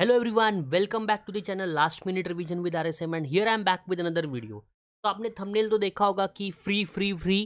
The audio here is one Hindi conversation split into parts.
hello everyone welcome back to the channel last minute revision with RSM and here I am back with another video तो आपने थंबनेल तो देखा होगा कि फ्री फ्री फ्री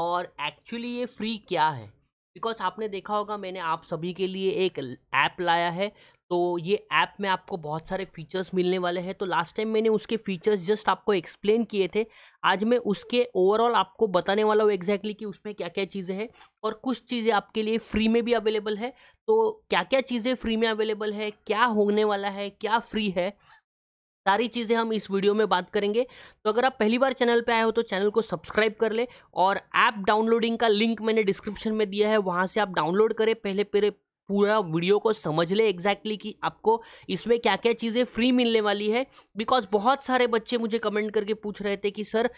और एक्चुअली ये फ्री क्या है बिकॉज आपने देखा होगा मैंने आप सभी के लिए एक ऐप लाया है तो ये ऐप में आपको बहुत सारे फीचर्स मिलने वाले हैं तो लास्ट टाइम मैंने उसके फीचर्स जस्ट आपको एक्सप्लेन किए थे आज मैं उसके ओवरऑल आपको बताने वाला हूँ एग्जैक्टली कि उसमें क्या क्या चीज़ें हैं और कुछ चीज़ें आपके लिए फ्री में भी अवेलेबल है तो क्या क्या चीज़ें फ्री में अवेलेबल है क्या होने वाला है क्या फ्री है सारी चीज़ें हम इस वीडियो में बात करेंगे तो अगर आप पहली बार चैनल पे आए हो तो चैनल को सब्सक्राइब कर ले और ऐप डाउनलोडिंग का लिंक मैंने डिस्क्रिप्शन में दिया है वहाँ से आप डाउनलोड करें पहले पेरे पूरा वीडियो को समझ ले एग्जैक्टली exactly कि आपको इसमें क्या क्या चीज़ें फ्री मिलने वाली है बिकॉज बहुत सारे बच्चे मुझे कमेंट करके पूछ रहे थे कि सर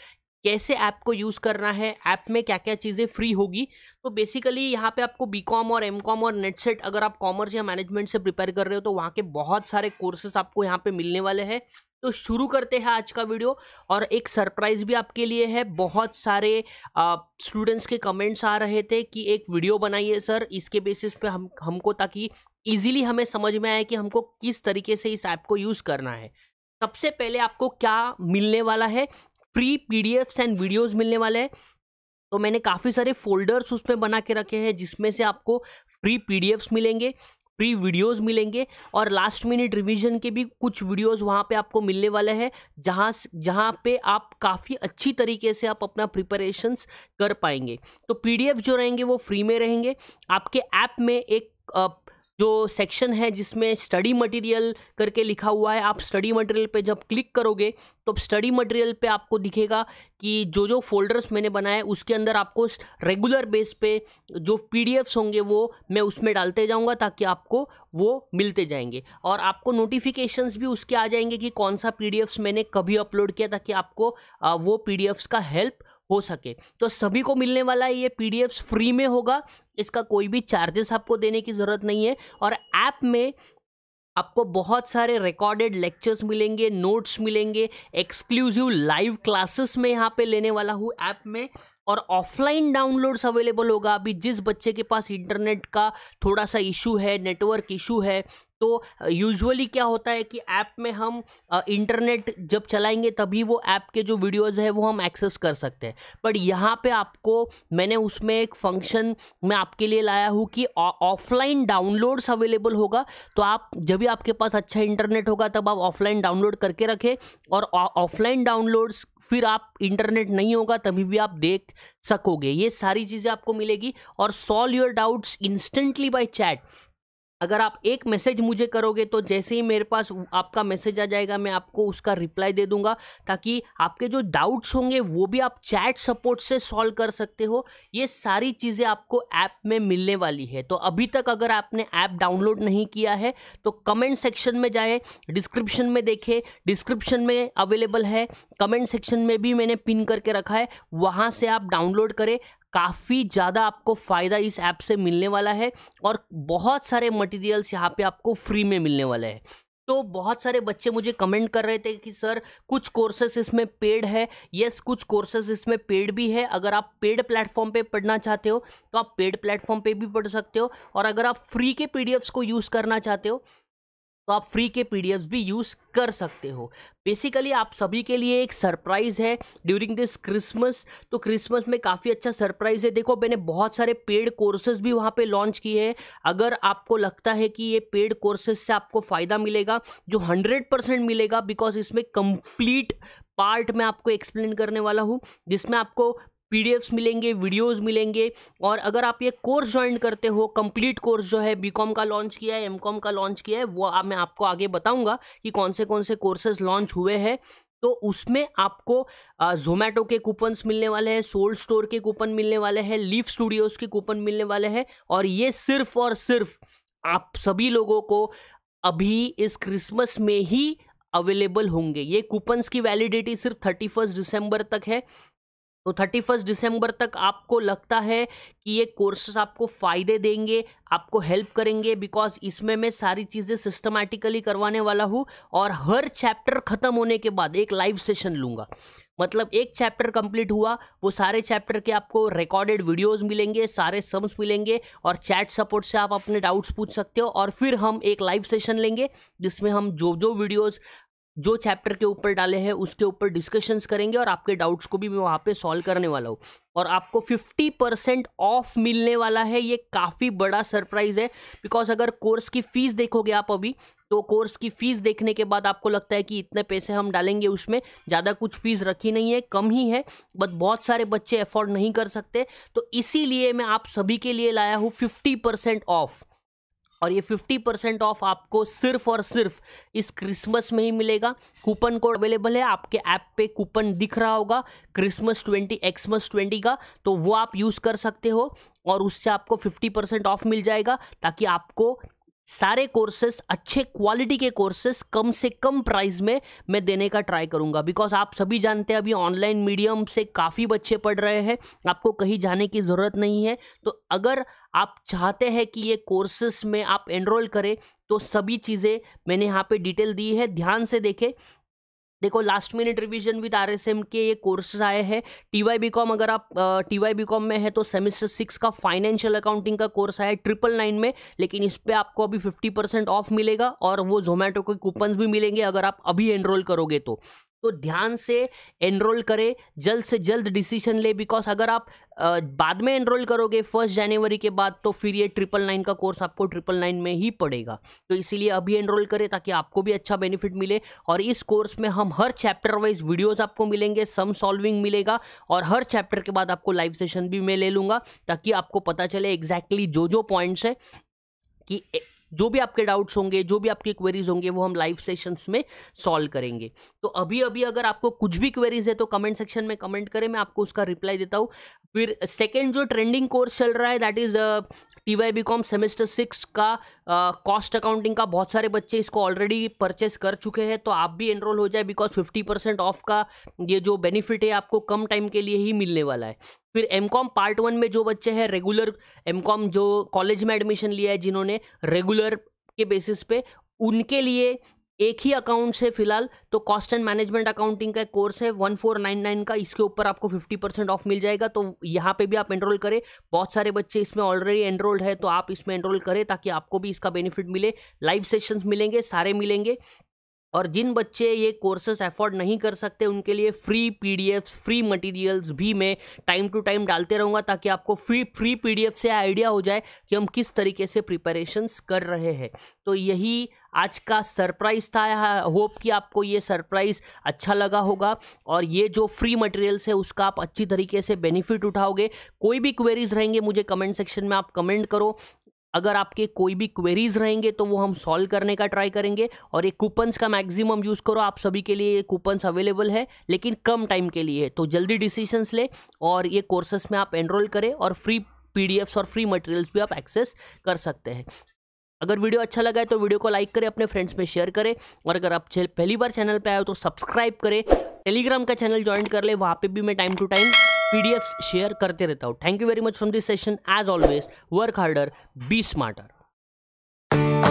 कैसे ऐप को यूज़ करना है ऐप में क्या क्या चीज़ें फ्री होगी तो बेसिकली यहाँ पे आपको बी कॉम और एम कॉम और नेट सेट अगर आप कॉमर्स या मैनेजमेंट से प्रिपेयर कर रहे हो तो वहाँ के बहुत सारे कोर्सेस आपको यहाँ पे मिलने वाले हैं तो शुरू करते हैं आज का वीडियो और एक सरप्राइज़ भी आपके लिए है बहुत सारे स्टूडेंट्स के कमेंट्स आ रहे थे कि एक वीडियो बनाइए सर इसके बेसिस पे हम हमको ताकि ईजिली हमें समझ में आए कि हमको किस तरीके से इस ऐप को यूज़ करना है सबसे पहले आपको क्या मिलने वाला है फ्री पी एंड वीडियोस मिलने वाले हैं तो मैंने काफ़ी सारे फोल्डर्स उसमें बना के रखे हैं जिसमें से आपको फ्री पी मिलेंगे फ्री वीडियोस मिलेंगे और लास्ट मिनट रिवीजन के भी कुछ वीडियोस वहाँ पे आपको मिलने वाले हैं जहाँ जहाँ पे आप काफ़ी अच्छी तरीके से आप अपना प्रिपरेशंस कर पाएंगे तो पीडीएफ जो रहेंगे वो फ्री में रहेंगे आपके ऐप में एक जो सेक्शन है जिसमें स्टडी मटेरियल करके लिखा हुआ है आप स्टडी मटेरियल पे जब क्लिक करोगे तो स्टडी मटेरियल पे आपको दिखेगा कि जो जो फोल्डर्स मैंने बनाए उसके अंदर आपको रेगुलर बेस पे जो पी होंगे वो मैं उसमें डालते जाऊंगा ताकि आपको वो मिलते जाएंगे और आपको नोटिफिकेशंस भी उसके आ जाएंगे कि कौन सा पी मैंने कभी अपलोड किया ताकि आपको वो पी का हेल्प हो सके तो सभी को मिलने वाला है ये पी फ्री में होगा इसका कोई भी चार्जेस आपको देने की ज़रूरत नहीं है और ऐप में आपको बहुत सारे रिकॉर्डेड लेक्चर्स मिलेंगे नोट्स मिलेंगे एक्सक्लूसिव लाइव क्लासेस में यहाँ पे लेने वाला हूँ ऐप में और ऑफलाइन डाउनलोड्स अवेलेबल होगा अभी जिस बच्चे के पास इंटरनेट का थोड़ा सा इशू है नेटवर्क इशू है तो यूजुअली क्या होता है कि ऐप में हम इंटरनेट जब चलाएंगे तभी वो ऐप के जो वीडियोस है वो हम एक्सेस कर सकते हैं बट यहाँ पे आपको मैंने उसमें एक फंक्शन मैं आपके लिए लाया हूँ कि ऑफलाइन डाउनलोड्स अवेलेबल होगा तो आप जब भी आपके पास अच्छा इंटरनेट होगा तब आप ऑफलाइन डाउनलोड करके रखें और ऑफलाइन डाउनलोड्स फिर आप इंटरनेट नहीं होगा तभी भी आप देख सकोगे ये सारी चीज़ें आपको मिलेगी और solve your doubts instantly by chat अगर आप एक मैसेज मुझे करोगे तो जैसे ही मेरे पास आपका मैसेज आ जाएगा मैं आपको उसका रिप्लाई दे दूंगा ताकि आपके जो डाउट्स होंगे वो भी आप चैट सपोर्ट से सॉल्व कर सकते हो ये सारी चीज़ें आपको ऐप में मिलने वाली है तो अभी तक अगर आपने ऐप डाउनलोड नहीं किया है तो कमेंट सेक्शन में जाए डिस्क्रिप्शन में देखें डिस्क्रिप्शन में अवेलेबल है कमेंट सेक्शन में भी मैंने पिन करके रखा है वहाँ से आप डाउनलोड करें काफ़ी ज़्यादा आपको फ़ायदा इस ऐप से मिलने वाला है और बहुत सारे मटेरियल्स यहाँ पे आपको फ्री में मिलने वाले हैं तो बहुत सारे बच्चे मुझे कमेंट कर रहे थे कि सर कुछ कोर्सेस इसमें पेड है यस कुछ कोर्सेस इसमें पेड भी है अगर आप पेड प्लेटफॉर्म पे पढ़ना चाहते हो तो आप पेड प्लेटफॉर्म पे भी पढ़ सकते हो और अगर आप फ्री के पीडीएफ्स को यूज़ करना चाहते हो तो आप फ्री के पी भी यूज़ कर सकते हो बेसिकली आप सभी के लिए एक सरप्राइज़ है ड्यूरिंग दिस क्रिसमस तो क्रिसमस में काफ़ी अच्छा सरप्राइज़ है देखो मैंने बहुत सारे पेड कोर्सेज भी वहाँ पे लॉन्च किए हैं अगर आपको लगता है कि ये पेड कोर्सेज से आपको फ़ायदा मिलेगा जो हंड्रेड परसेंट मिलेगा बिकॉज इसमें कंप्लीट पार्ट मैं आपको एक्सप्लेन करने वाला हूँ जिसमें आपको पी मिलेंगे वीडियोज़ मिलेंगे और अगर आप ये कोर्स ज्वाइन करते हो कंप्लीट कोर्स जो है बी का लॉन्च किया है एम का लॉन्च किया है वो मैं आपको आगे बताऊँगा कि कौन से कौन से कोर्सेज लॉन्च हुए हैं तो उसमें आपको जोमेटो के कूपन्स मिलने वाले हैं सोल स्टोर के कूपन मिलने वाले हैं लीफ स्टूडियोज़ के कूपन मिलने वाले हैं और ये सिर्फ और सिर्फ आप सभी लोगों को अभी इस क्रिसमस में ही अवेलेबल होंगे ये कूपन्स की वैलिडिटी सिर्फ थर्टी फर्स्ट दिसंबर तक है तो थर्टी फर्स्ट दिसंबर तक आपको लगता है कि ये कोर्सेस आपको फ़ायदे देंगे आपको हेल्प करेंगे बिकॉज इसमें मैं सारी चीज़ें सिस्टमैटिकली करवाने वाला हूँ और हर चैप्टर ख़त्म होने के बाद एक लाइव सेशन लूँगा मतलब एक चैप्टर कंप्लीट हुआ वो सारे चैप्टर के आपको रिकॉर्डेड वीडियोस मिलेंगे सारे सम्स मिलेंगे और चैट सपोर्ट से आप अपने डाउट्स पूछ सकते हो और फिर हम एक लाइव सेशन लेंगे जिसमें हम जो जो वीडियोस जो चैप्टर के ऊपर डाले हैं उसके ऊपर डिस्कशंस करेंगे और आपके डाउट्स को भी मैं वहाँ पे सॉल्व करने वाला हूँ और आपको 50 परसेंट ऑफ मिलने वाला है ये काफ़ी बड़ा सरप्राइज़ है बिकॉज अगर कोर्स की फ़ीस देखोगे आप अभी तो कोर्स की फ़ीस देखने के बाद आपको लगता है कि इतने पैसे हम डालेंगे उसमें ज़्यादा कुछ फ़ीस रखी नहीं है कम ही है बट बहुत सारे बच्चे अफोर्ड नहीं कर सकते तो इसीलिए मैं आप सभी के लिए लाया हूँ फिफ्टी परसेंट ऑफ़ और ये 50 परसेंट ऑफ आपको सिर्फ और सिर्फ इस क्रिसमस में ही मिलेगा कूपन कोड अवेलेबल है आपके ऐप पे कूपन दिख रहा होगा क्रिसमस ट्वेंटी एक्समस ट्वेंटी का तो वो आप यूज़ कर सकते हो और उससे आपको 50 परसेंट ऑफ मिल जाएगा ताकि आपको सारे कोर्सेस अच्छे क्वालिटी के कोर्सेस कम से कम प्राइस में मैं देने का ट्राई करूंगा बिकॉज आप सभी जानते हैं अभी ऑनलाइन मीडियम से काफ़ी बच्चे पढ़ रहे हैं आपको कहीं जाने की ज़रूरत नहीं है तो अगर आप चाहते हैं कि ये कोर्सेस में आप एनरोल करें तो सभी चीज़ें मैंने यहाँ पे डिटेल दी है ध्यान से देखें देखो last minute revision with R S M के ये कोर्सेज आए हैं टी वाई बी कॉम अगर आप टी वाई बी कॉम में है तो सेमेस्टर सिक्स का फाइनेंशियल अकाउंटिंग का कोर्स आया है ट्रिपल नाइन में लेकिन इस पर आपको अभी फिफ्टी परसेंट ऑफ मिलेगा और वो जोमेटो के कूपन भी मिलेंगे अगर आप अभी एनरोल करोगे तो तो ध्यान से एनरोल करें जल्द से जल्द डिसीजन ले बिकॉज अगर आप बाद में एनरोल करोगे फर्स्ट जनवरी के बाद तो फिर ये ट्रिपल नाइन का कोर्स आपको ट्रिपल नाइन में ही पड़ेगा तो इसीलिए अभी एनरोल करें ताकि आपको भी अच्छा बेनिफिट मिले और इस कोर्स में हम हर चैप्टर वाइज वीडियोज़ आपको मिलेंगे सम सॉल्विंग मिलेगा और हर चैप्टर के बाद आपको लाइव सेशन भी मैं ले लूँगा ताकि आपको पता चले एग्जैक्टली exactly जो जो पॉइंट्स है कि जो भी आपके डाउट्स होंगे जो भी आपकी क्वेरीज होंगे वो हम लाइव सेशंस में सॉल्व करेंगे तो अभी अभी अगर आपको कुछ भी क्वेरीज है तो कमेंट सेक्शन में कमेंट करें मैं आपको उसका रिप्लाई देता हूँ फिर सेकेंड जो ट्रेंडिंग कोर्स चल रहा है that is T Y B com semester six का कॉस्ट uh, अकाउंटिंग का बहुत सारे बच्चे इसको ऑलरेडी परचेस कर चुके हैं तो आप भी एनरोल हो जाए बिकॉज फिफ्टी परसेंट ऑफ का ये जो बेनिफिट है आपको कम टाइम के लिए ही मिलने वाला है फिर एम पार्ट वन में जो बच्चे हैं रेगुलर एम जो कॉलेज में एडमिशन लिया है जिन्होंने रेगुलर के बेसिस पे उनके लिए एक ही अकाउंट से फिलहाल तो कॉस्ट एंड मैनेजमेंट अकाउंटिंग का कोर्स है वन फोर नाइन नाइन का इसके ऊपर आपको फिफ्टी परसेंट ऑफ मिल जाएगा तो यहाँ पे भी आप एनरोल करें बहुत सारे बच्चे इसमें ऑलरेडी एनरोल्ड है तो आप इसमें एनरोल करें ताकि आपको भी इसका बेनिफिट मिले लाइव सेशंस मिलेंगे सारे मिलेंगे और जिन बच्चे ये कोर्सेज अफोर्ड नहीं कर सकते उनके लिए फ्री पी फ्री मटेरियल्स भी मैं टाइम टू टाइम डालते रहूँगा ताकि आपको फ्री फ्री पी से आइडिया हो जाए कि हम किस तरीके से प्रिपरेशंस कर रहे हैं तो यही आज का सरप्राइज़ था होप कि आपको ये सरप्राइज़ अच्छा लगा होगा और ये जो फ्री मटेरियल्स है उसका आप अच्छी तरीके से बेनिफिट उठाओगे कोई भी क्वेरीज रहेंगे मुझे कमेंट सेक्शन में आप कमेंट करो अगर आपके कोई भी क्वेरीज रहेंगे तो वो हम सॉल्व करने का ट्राई करेंगे और ये कूपन्स का मैक्सिमम यूज़ करो आप सभी के लिए ये कूपन्स अवेलेबल है लेकिन कम टाइम के लिए तो जल्दी डिसीशंस ले और ये कोर्सेस में आप एनरोल करें और फ्री पी और फ्री मटेरियल्स भी आप एक्सेस कर सकते हैं अगर वीडियो अच्छा लगा है तो वीडियो को लाइक करें अपने फ्रेंड्स में शेयर करें और अगर आप पहली बार चैनल पर आए हो तो सब्सक्राइब करें टेलीग्राम का चैनल ज्वाइन कर ले वहाँ पे भी मैं time to time P share करते रहता हूँ thank you very much from this session as always work harder be smarter